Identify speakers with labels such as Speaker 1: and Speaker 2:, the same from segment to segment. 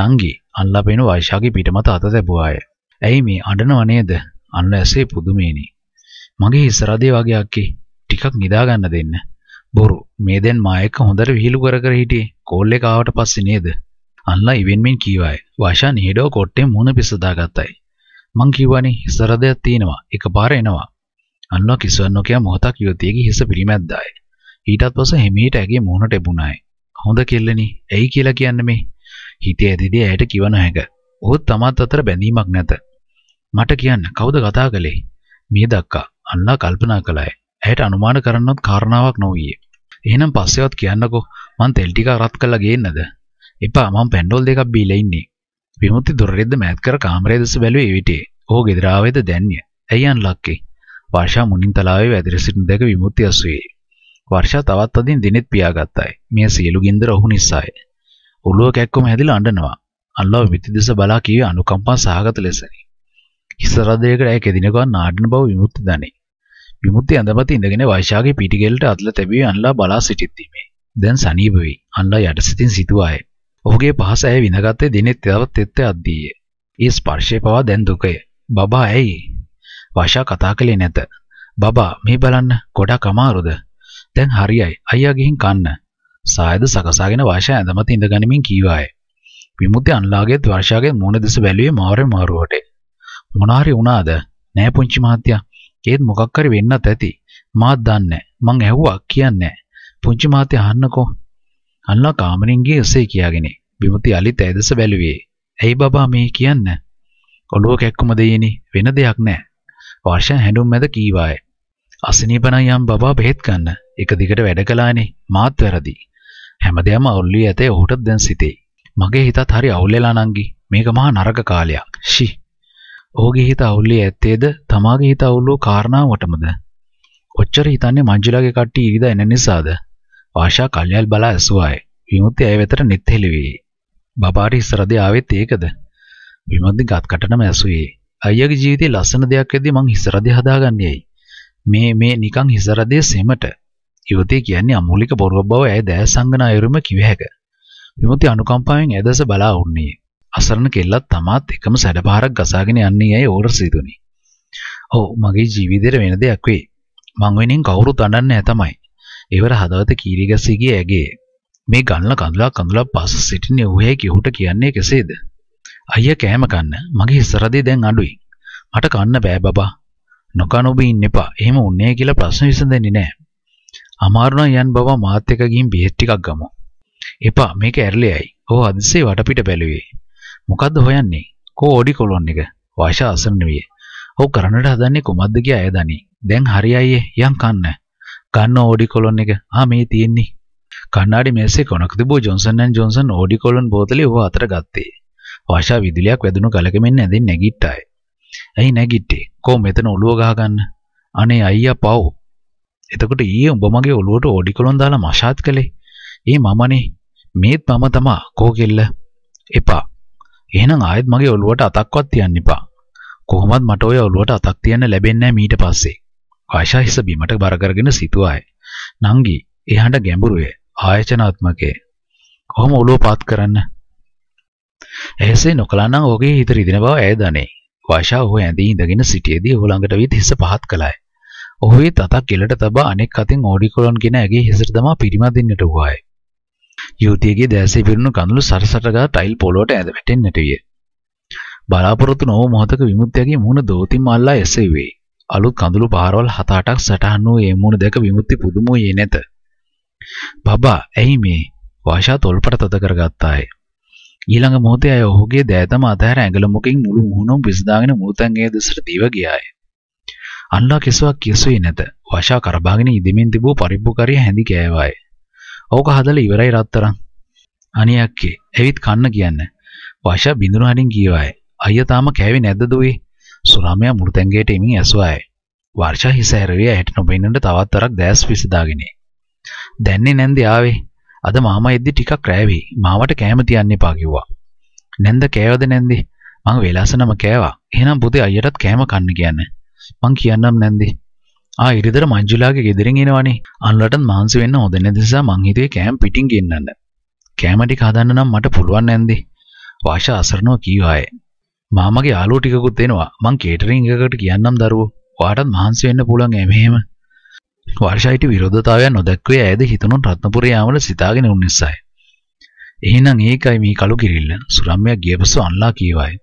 Speaker 1: නංගි අන්ලා පෙනු වෛශාගේ පිටමත අත තැබුවාය. ඇයි මේ අඬනව නේද? අන්න ඇසේ පුදුමේනි. මගේ ඉස්සරදේ වගේ අක්කේ ටිකක් නිදා ගන්න දෙන්න. බොරු මේ දැන් මා එක්ක හොඳට විහිළු කර කර හිටියේ කෝල් එක ආවට පස්සේ නේද? අන්ලා ඉවෙන්මින් කීවාය. වෛශා නිහඬව කොට්ටේ මුණ පිස්සදාගත්තයි. මං කිව්වනේ ඉස්සරදයක් තියෙනවා. එකපාර එනවා. අන්ලා කිසුවන් නොකිය මොහොතක් යුවතියගේ හිස පිළිමැද්දාය. ඊටත් පස්සේ හිමීට ඇගේ මුහුණට එබුණායි. හොඳ කෙල්ලනි. ඇයි කියලා කියන්නේ මේ? හිතේ ඇතිදී ඇයට කිව නොහැක. ඔහුත් තමාත් අතර බැඳීමක් නැත. මට කියන්න කවුද කතා කළේ? මේ දක්වා අන්නා කල්පනා කළාය. ඇයට අනුමාන කරන්නවත් කාරණාවක් නොවිය. එහෙනම් පස්සෙවත් කියන්නකෝ මං තෙල් ටික අරත් කරලා ගේන්නද? එපා මං පැන්ඩෝල් දෙකක් බීලා ඉන්නේ. විමුක්ති දොරරෙද්ද මෑත් කර කාමරය දෙස බැලුවේ එවිටේ. ඔහු ගෙදර ආවේද දැන්නේ. ඇයි අන්ලක්කේ? වර්ෂා මුනින් තලාවේ වැදිර සිටින දැක විමුක්ති අසුවේ. වර්ෂා තවත් අදින් දිනෙත් පියාගත්තායි. මේ සියලු ගින්දර ඔහු නිසායි. ඔළුව කැක්කම හැදිලා අඬනවා. අල්ලාව මිති දෙස බලා කිව්වේ අනුකම්පා සහගත ලෙසනි. හිස රදයකට ඇය කෙදිනකවා නාඩන බව විමුක්ති දනී. විමුක්ති අඳපති ඉඳගෙන වෛශාගේ පිටිගෙලට අතල තැබී අන්ලා බලා සිටිද්දී මේ. දැන් සනීප වෙයි. අන්ලා යටසිතින් සිටුවාය. ඔහුගේ පහස ඇය විඳගත්තේ දිනෙත් තවත් තෙත්ත අද්දීය. ඒ ස්පර්ශය පවා දැන් දුකය. බබා ඇයි? වෛශා කතා කළේ නැත. බබා මේ බලන්න ගොඩක් අමාරුද? දැන් හරියයි. අයියා ගිහින් කන්න. සායද සකසාගෙන වාශා ඇඳමත ඉඳගනිමින් කීවාය. විමුක්ති අන්ලාගේත් වර්ෂාගේ මූණ දෙස බැලුවේ මාරේ මාරුවට. මොනාරි වුණාද? නෑ පුංචි මහත්තයා. ඒත් මොකක් හරි වෙන්නත් ඇති. මාත් දන්නේ මං ඇහුවා කියන්නේ පුංචි මහත්තයා අහන්නකෝ. අන්ලා කාමරින්ගේ එසේ කියාගෙන විමුක්ති අලිත් ඇදස බැලුවේ. ඇයි බබා මේ කියන්න? ඔළුව කැක්කුම දෙයිනේ වෙන දෙයක් නෑ. වර්ෂා හැඬුම් මැද කීවාය. අසනීපණ යම් බබා බෙහෙත් ගන්න. එක දිගට වැඩ කළානේ මාත් වැරදි. හැමදේම අවුල්ලී ඇතේ ඔහුට දැන් සිතේ. මගේ හිතත් හරි අවුල්ලලා නංගි. මේක මහා නරක කාලයක්. ෂි. ඔහුගේ හිත අවුල්ලී ඇත්තේද තමාගේ හිත අවුල්ලෝ කාරණාවටමද? ඔච්චර හිතන්නේ මංජුලාගේ කට්ටිය ඉරිදා එන නිසාද? ආශා කල්යල් බලා ඇසුවායි. විමුක්ති ඇය වෙතට නිත්හෙලි වී. බබාට ඉස්සරදී ආවෙත් ඒකද? විමුක්ති ගත්කටනම ඇසුවේ. අයියාගේ ජීවිතේ ලස්සන දෙයක් වෙද්දී මං ඉස්සරදී හදාගන්නේ ඇයි? මේ මේ නිකන් ඉස්සරදී සෙමට යුවතිය කියන්නේ අමූලික බොරුවක් බව ඇය දෑ සංගන අයුරුම කිව හැක. විමුති අනුකම්පාවෙන් ඇදස බලා උන්නේ. අසරණ කෙල්ලත් තමාත් එකම සැඩපාරක් ගසාගෙන යන්නේ ඇයි ඕර සිතුනි. ඔව් මගේ ජීවිතේට වෙන දෙයක් වේ. මං වෙනින් කවුරුත් අඬන්නේ නැහැ තමයි. ඒවර හදවත කීරි ගැසී ගිය ඇගේ. මේ ගන්න කඳුලක් කඳුලක් පාස සිටින්නේ ඌහේ කිහුට කියන්නේ කෙසේද? අයියා කෑම කන්න. මගේ ඉස්සරදේ දැන් අඩුයි. මට කන්න බෑ බබා. නොකනොබී ඉන්න එපා. එහෙම උන්නේ කියලා ප්‍රශ්න විසඳෙන්නේ නැහැ. අමාරුණා යන් බව මාත් එක ගිහින් බෙහෙත් ටිකක් ගමු. එපා මේක ඇරලෙයි. ඕ අදිසේ වටපිට බැලුවේ. මොකද්ද හොයන්නේ? කෝ ඕඩි කොලොන් එක. වාෂා අසන්න විය. ඔව් කරන්නට හදන්නේ කොමද්ද කිය අය දනි. දැන් හරි අයියේ යන් කන්න. ගන්න ඕඩි කොලොන් එක. ආ මේ තියෙන්නේ. කණ්ණාඩි මේසේ කොනක තිබූ Johnson and Johnson eau de cologne බෝතලේ ඌ අතර ගත්තේ. වාෂා විදුලියක් වැදුණු ගලක මෙන්න ඇඳින් නැගිට්ටාය. ඇයි නැගිට්ටේ? කො මෙතන ඔළුව ගහගන්න. අනේ අයියා පව්. එතකොට ඊයේ උඹ මගේ ඔළුවට ඕඩි කොලොන් දාලා මශාත් කළේ. ඒ මමනේ. මේත් මම තමා කෝකෙල්ල. එපා. එහෙනම් ආයෙත් මගේ ඔළුවට අතක්වත් තියන්න එපා. කොහොමත් මට ඔය ඔළුවට අතක් තියන්න ලැබෙන්නේ නැහැ මීට පස්සේ. ආයිෂා හිස බිමට බර කරගෙන සිතුවායි. නංගි එහාට ගැඹුරුය. ආයචනාත්මකය. කොහොම ඔළුව පාත් කරන්න? එහෙසේ නොකළා නම් ඔහුගේ හිත රිදෙන බව ඇය දනේ. වාෂා ඔහු ඇඳී ඉඳගෙන සිටියේදී ඔහු ළඟට වී හිස පහත් කළාය. ඔහුගේ තතක් එලට තබා අනෙක් අතින් ඕඩිකොලොන් කියන ඇගේ හිසට තමා පිරිමදින්නට වූවාය. යුවතියගේ දැසේ පිරුණු කඳුළු සරසට ගා ටයිල් පොළොවට ඇද වැටෙන්නට විය. බලාපොරොත්තු නොව මොහොතක විමුක්තියගේ මුහුණ දෝතිම් අල්ලා එසේ වේ. අලුත් කඳුළු පාරවල් හත අටක් සටහන් වූ ඒ මුහුණ දැක විමුක්ති පුදුම වූයේ නැත. "බබා, ඇයි මේ?" වාෂා තොල්පට තද කරගත්තාය. ඊළඟ මොහොතේ අය ඔහුගේ දෑතම අතහැර ඇඟලමුකින් මුළු මුහුණම විසඳාගෙන මුළුතැන් ඒ දෙසට දීව ගියාය. අන්නා කිසාවක් කිසුවේ නැත. වෂා කරබාගෙන ඉදෙමින් තිබූ පරිප්පුකාරිය හැඳි ගෑවාය. ඕක හදලා ඉවරයි රත්තරන්. අනියක්කේ, එවිත් කන්න කියන්න. වෂා බිඳුන හරින් කියවාය. අයියා තාම කෑවේ නැද්ද දුවේ? සුරාමයා මුළු තැංගයට එමින් ඇසුවාය. වර්ෂා හිස ඇරවි ඇහැට නොබෙන්නට තවත් තරක් දැස් විසදාගෙන. දැන්නේ නැන්ද ආවේ. අද මාමා එද්දි ටිකක් රැවි. මාවට කෑම තියන්න එපා කිව්වා. නැන්ද කෑවද නැන්දේ? මං වෙලාසනම කෑවා. එහෙනම් පුතේ අයියටත් කෑම කන්න කියන්නේ. මං කියන්නම් නැන්දි. ආ ඉරිදර මංජුලාගේ ගෙදරින් එනවනේ. අනුලටත් මහන්සි වෙන්න හොඳ නැති නිසා මං හිතුවේ කෑම පිටින් ගෙන්නන්න. කෑම ටික හදන්න නම් මට පුළුවන් නැන්දි. වාෂා අසරණව කීවාය. මාමගේ යාළුවෝ ටිකකුත් එනවා. මං කේටරින් එකකට කියන්නම් දරුවෝ. ඔයාටත් මහන්සි වෙන්න පුළුවන් එ මෙහෙම. වර්ෂයිට විරෝධතාවයක් නොදැක්වේ ඇයද හිතනුන් රත්නපුරේ යාමල සිතාගෙන උන් නිසායි. එහෙනම් ඒකයි මේ කළු කිරිල්ල සුරම්මයා ගියපසු අල්ලා කීවායි.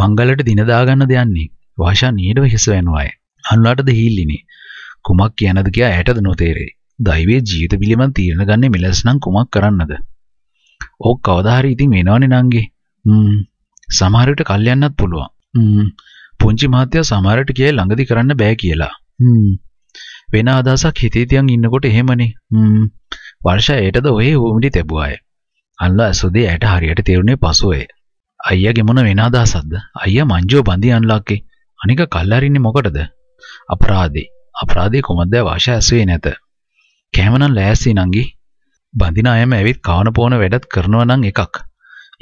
Speaker 1: මංගලට දින දාගන්න දෙන්නේ. වාෂා නියඩව හිස වැනුවාය. අනුලාටද හිල්ලිනි. කුමක් කියනද කියා ඇයටද නොතේරේ. දෛවයේ ජීවිත පිළිබඳ තීරණ ගන්නේ මෙලෙස නම් කුමක් කරන්නද? ඕක කවදා හරි ඉතින් වෙනවනේ නංගි. ම්ම් සමහර විට කල්යන්නත් පුළුවන්. ම්ම් පුංචි මහත්තයා සමහර විට කියයි ළඟදී කරන්න බෑ කියලා. ම්ම් වෙන අදහසක් හිතේ තියන් ඉන්නකොට එහෙමනේ. ම්ම් වර්ෂා ඇයටද ඔහේ හුමිටි තැබුවාය. අල්ලා ඇසුදේ ඇයට හරියට තේරුනේ පසුවේ. අයියාගේ මොන වෙන අදහසක්ද? අයියා මංජෝ බඳි අන්ලාක්කේ. අනික කල්ලාරින්නේ මොකටද? අපරාධේ. අපරාධේ කොහොමද වාශ ඇසුවේ නැත. කැමනම් ලෑස්ති නංගි. බඳින අයම ඇවිත් කවන පොන වැඩත් කරනවා නම් එකක්.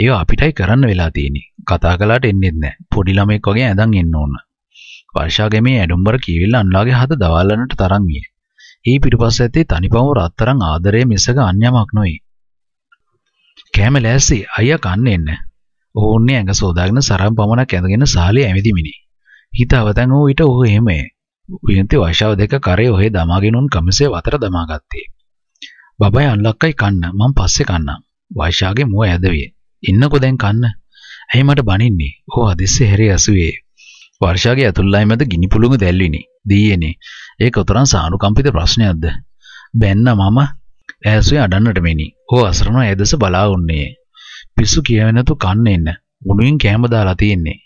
Speaker 1: ඒව අපිටයි කරන්න වෙලා තියෙන්නේ. කතා කළාට එන්නේත් නැහැ. පොඩි ළමෙක් වගේ ඇඳන් එන්න ඕන. වර්ෂාගමේ ඇඩම්බර කීවිල්ල අනුලාගේ හද දවාලන්නට තරම් විය. ඒ පිටිපස්ස ඇත්තේ තනිපම රත්තරන් ආදරයේ මිසක අන්‍යමක් නොවේ. කෑම ලෑස්ති අයියා කන්න එන්න. ඕන්නේ ඇඟ සෝදාගෙන සරම් පමණක් ඇඳගෙන සාලේ ඇවිදිමිනි. හිත අවතැන් වූ විට ඔහු එහෙම උයන්ති වශාව දෙක කරේ ඔහේ දමාගෙන උන් කමිසේ වතර දමාගත්තේ. බබයි අන්ලක්කයි කන්න මං පස්සේ කන්නම්. වෛශාගේ මුව ඇදවිය. ඉන්නකො දැන් කන්න. ඇයි මට බනින්නේ? ඔහු හදිස්සේ හැරේ ඇසුවේ. වර්ෂාගේ ඇතුල්ලයි මැද ගිනි පුළුඟ දැල්විනි. දීයේනේ. ඒක උතරම් සානුකම්පිත ප්‍රශ්නයක්ද? බැන්න මම ඇසුවේ අඩන්නට මෙනි. ඔහු අසරණ ඇදස බලා උන්නේ. පිස්සු කියවෙනතු කන්න එන්න. උණුවෙන් කෑම දාලා තියෙන්නේ.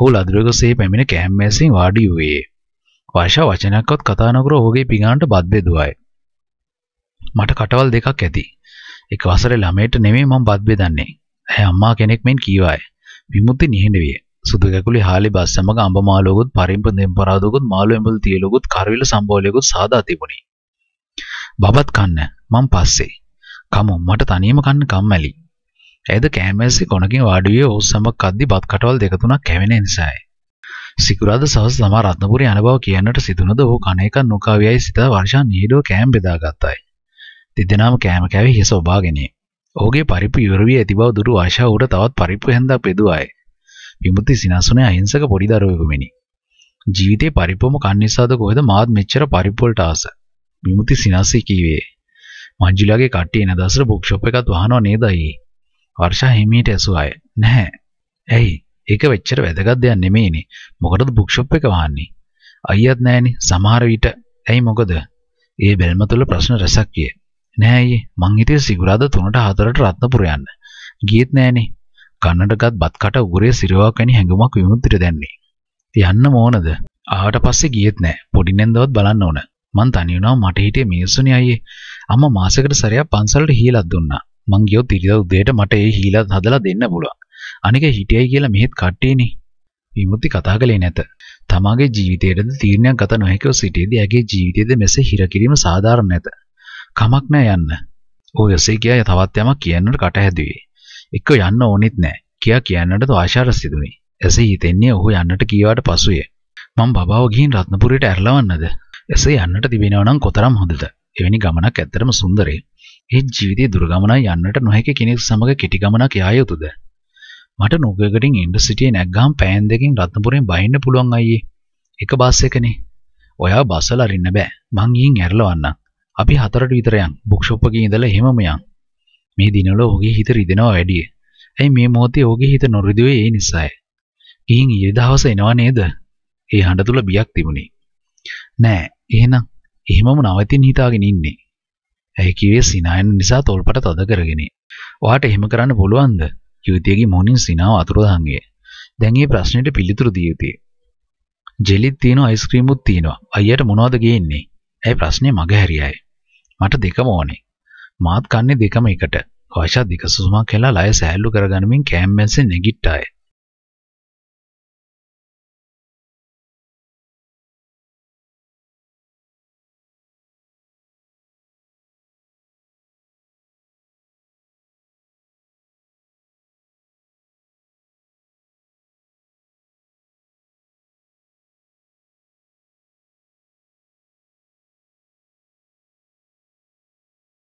Speaker 1: ඔහු ලදුරෙකුසේ පැමිණ කෑම්මැසින් වාඩි වූයේ. වර්ෂා වචනයක්වත් කතා නොකර ඔහුගේ පිඟානට බත් බෙදුවායි. මට කටවල් දෙකක් ඇති. එක වසරේ ළමයට නෙමෙයි මම බත් බෙදන්නේ. ඇය අම්මා කෙනෙක් මෙන් කීවාය. විමුක්ති නිහඬ විය. සුදු කැකුලි හාලි බස් සමග අඹ මාළුවෙකුත් පරිම්ප දෙම්පරාදුකුත් මාළු එඹුල් තියලුකුත් කරවිල සම්බෝලයකුත් සාදා තිබුණි. බබත් කන්න මං පස්සේ. කමු මට තනියම කන්න කම්මැලි. ඇද කෑමැසි කොනකින් වාඩුවේ ඔස්සමක් අද්දි බත් කටවල් දෙක තුනක් කැවෙන නිසායි. සිකුරාද සවස් තමා රත්නපුරේ යන බව කියන්නට සිදුනද ඔහු කන එකක් නොකාවියයි සිතා වර්ෂා නිහිඩෝ කෑම බෙදාගත්තයි. දෙදෙනාම කෑම කෑවේ හිස ඔබාගෙනේ. ඔහුගේ පරිප්පු ඉවර වී ඇති බව දුරු ආශා ඌට තවත් පරිප්පු හැන්දක් බෙදුවායි. විමුති සිනාසුනේ අහිංසක පොඩි දරුවෙකු මෙනි. ජීවිතේ පරිප්පුවම කන්නේසාද කොහෙද මාත් මෙච්චර පරිප්පුවලට ආස. විමුති සිනාසී කීවේ. මංජුලාගේ කට්ටිය එන දවසට බුක් ෂොප් එකත් වහනව නේද අයියේ. වර්ෂා හිමීට ඇසුවාය. නැහැ. ඇයි? ඒක වෙච්චර වැදගත් දෙයක් නෙමෙයිනේ. මොකටද බුක් ෂොප් එක වහන්නේ? අයියත් නැහෙනේ. සමහර විට ඇයි මොකද? ඒ බැල්ම තුල ප්‍රශ්න රසක් කිය. නෑ අයියේ. මං හිතේ සිගුරාද 3ට 4ට රත්නපුර යන්න. ගියෙත් නෑනේ. කන්නටගත් බත් කට උගුරේ සිරුවක් වැනි හැඟුමක් විමුක්තිට දැන්නේ. යන්න ඕනද? ආවට පස්සේ ගියෙත් නෑ. පොඩි නැන්දවත් බලන්න ඕන. මං තනි වුණා මට හිතේ මිනිස්සුනේ අයියේ. අම්මා මාසෙකට සැරයක් පන්සලට හීලක් දුන්නා. මං ගියොත් ඉරිදා උදේට මට ඒ හීලා හදලා දෙන්න පුළුවන්. අනික හිටියයි කියලා මෙහෙත් කට්ටියනේ. විමුක්ති කතා කළේ නැත. තමාගේ ජීවිතයේද තීරණයක් ගත නොහැකිව සිටියේදී ඇගේ ජීවිතයේද මෙසේ හිර කිරීම සාධාරණ නැත. කමක් නෑ යන්න. ඔය ඔසේ කියා තවත් යමක් කියන්නට කට හැදුවේ. එක්ක යන්න ඕනෙත් නෑ. කියා කියන්නට ආශාර සිදුනේ. එසේ හිතෙන්නේ ඔහු යන්නට කීවාට පසුය. මම බබාව ගිහින් රත්නපුරයට ඇරලවන්නද? එසේ යන්නට තිබෙනවා නම් කොතරම් හොඳද? එවැනි ගමනක් ඇත්තටම සුන්දරේ. ඒ ජීවිතයේ දුරගමනක් යන්නට නොහැකි කෙනෙක් සමග කෙටි ගමනක් යා යුතුද? මට නුගගටින් ඉන්ඩර්සිටියේ නැග්ගාම් පෑන් දෙකකින් රත්නපුරෙන් බහින්න පුළුවන් අයියේ. එක බස් එකනේ. ඔයා බස්සල අරින්න බෑ. මං ඊයින් ඇරලවන්නම්. අපි හතරට විතර යන්. බුක් ෂොප් එකේ ඉඳලා එහෙමම යන්. මේ දිනවල ඔහුගේ හිත රිදෙනවා වැඩි. ඇයි මේ මොහොතේ ඔහුගේ හිත නොරිදුවේ ඒ නිසාය. ගිහින් ඊයේ දවස එනවා නේද? ඒ හඬ තුල බියක් තිබුණේ. නෑ, එහෙනම් එහෙමම නවතින් හිතාගෙන ඉන්නේ. ඇයි කිව්වේ සිනායන නිසා තොල්පට තද කරගෙන. ඔයාට එහෙම කරන්න පුළුවන්ද? යුවතියගේ මොනින් සිනාව අතුරුදහන් ගියේ. දැන් මේ ප්‍රශ්නෙට පිළිතුරු දිය යුතුයි. ජෙලිත් තියෙනවා අයිස්ක්‍රීමුත් තියෙනවා. අයියට මොනවද ගේන්නේ? ඇයි ප්‍රශ්නේ මග හැරියයි. මට දෙකම ඕනේ. මාත් කන්නේ දෙකම එකට. අවශ්‍ය දෙක සුසුමක් කළා ලය සෑහළු කරගනිමින් කෑම් මැස්සේ නැගිට්ටාය.